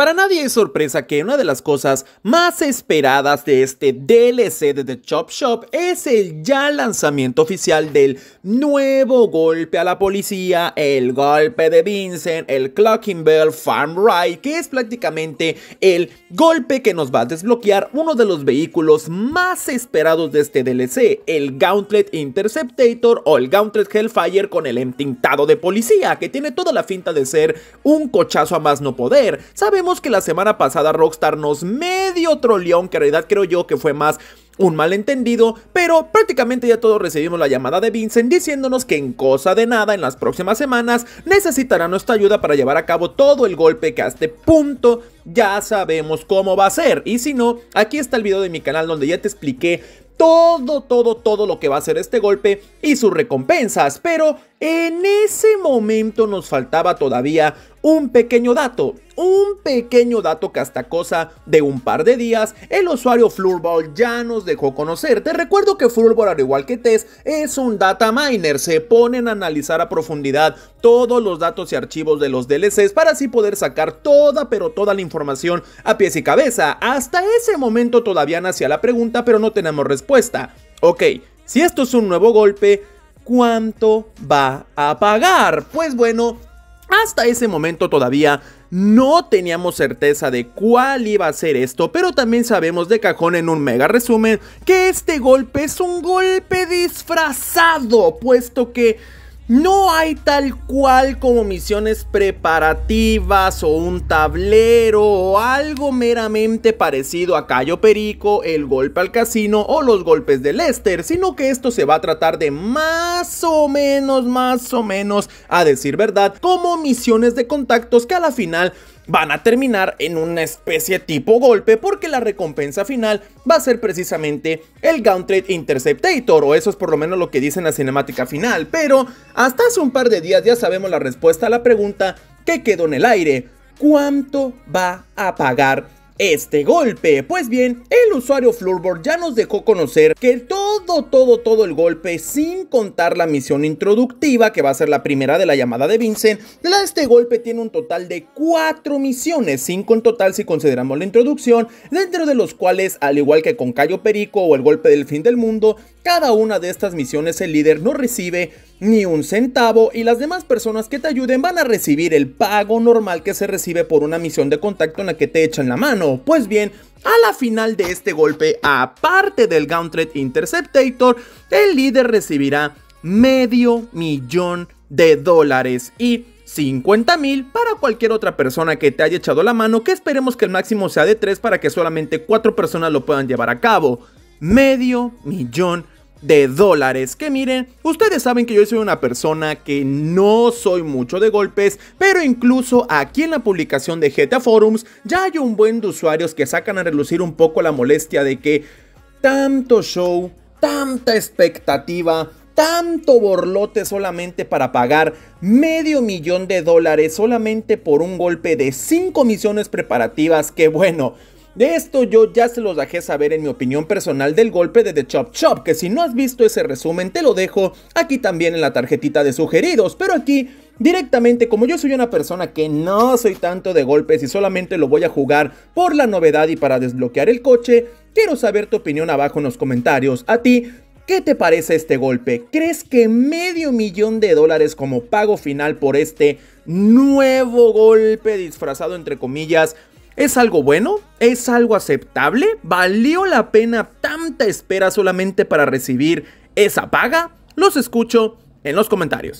Para nadie es sorpresa que una de las cosas más esperadas de este DLC de The Chop Shop es el ya lanzamiento oficial del nuevo golpe a la policía, el golpe de Vincent, el Clocking Bell Farm Ride, que es prácticamente el golpe que nos va a desbloquear uno de los vehículos más esperados de este DLC, el Gauntlet Interceptator o el Gauntlet Hellfire con el entintado de policía, que tiene toda la finta de ser un cochazo a más no poder. Sabemos que la semana pasada Rockstar nos medio troleó, aunque en realidad creo yo que fue más un malentendido, pero prácticamente ya todos recibimos la llamada de Vincent diciéndonos que en cosa de nada en las próximas semanas necesitará nuestra ayuda para llevar a cabo todo el golpe que a este punto ya sabemos cómo va a ser. Y si no, aquí está el video de mi canal donde ya te expliqué todo, todo, todo lo que va a ser este golpe y sus recompensas, pero en ese momento nos faltaba todavía un pequeño dato, un pequeño dato que hasta cosa de un par de días el usuario Flurball ya nos dejó conocer. Te recuerdo que Flurball al igual que Tess es un data miner. Se ponen a analizar a profundidad todos los datos y archivos de los DLCs para así poder sacar toda, pero toda la información a pies y cabeza. Hasta ese momento todavía nacía la pregunta, pero no tenemos respuesta. Ok, si esto es un nuevo golpe, ¿cuánto va a pagar? Pues bueno, hasta ese momento todavía no teníamos certeza de cuál iba a ser esto, pero también sabemos de cajón en un mega resumen que este golpe es un golpe disfrazado, puesto que no hay tal cual como misiones preparativas o un tablero o algo meramente parecido a Cayo Perico, el golpe al casino o los golpes de Lester, sino que esto se va a tratar de más o menos, más o menos, a decir verdad, como misiones de contactos que a la final van a terminar en una especie tipo golpe porque la recompensa final va a ser precisamente el Gauntlet Interceptator, o eso es por lo menos lo que dice en la cinemática final, pero hasta hace un par de días ya sabemos la respuesta a la pregunta que quedó en el aire, ¿cuánto va a pagar este golpe? Pues bien, el usuario Floorboard ya nos dejó conocer que todo todo, todo, todo el golpe, sin contar la misión introductiva, que va a ser la primera de la llamada de Vincent, este golpe tiene un total de 4 misiones, 5 en total si consideramos la introducción, dentro de los cuales, al igual que con Cayo Perico o el golpe del fin del mundo, cada una de estas misiones el líder no recibe ni un centavo y las demás personas que te ayuden van a recibir el pago normal que se recibe por una misión de contacto en la que te echan la mano. Pues bien, a la final de este golpe, aparte del Gauntlet Interceptator, el líder recibirá medio millón de dólares y 50 mil para cualquier otra persona que te haya echado la mano, que esperemos que el máximo sea de 3 para que solamente 4 personas lo puedan llevar a cabo medio millón de dólares. Que miren, ustedes saben que yo soy una persona que no soy mucho de golpes, pero incluso aquí en la publicación de GTA Forums ya hay un buen de usuarios que sacan a relucir un poco la molestia de que tanto show, tanta expectativa, tanto borlote solamente para pagar medio millón de dólares solamente por un golpe de 5 misiones preparativas que bueno, de esto yo ya se los dejé saber en mi opinión personal del golpe de The Chop Chop, que si no has visto ese resumen te lo dejo aquí también en la tarjetita de sugeridos, pero aquí directamente como yo soy una persona que no soy tanto de golpes y solamente lo voy a jugar por la novedad y para desbloquear el coche, quiero saber tu opinión abajo en los comentarios. A ti, ¿Qué te parece este golpe? ¿Crees que medio millón de dólares como pago final por este nuevo golpe disfrazado entre comillas ¿Es algo bueno? ¿Es algo aceptable? ¿Valió la pena tanta espera solamente para recibir esa paga? Los escucho en los comentarios.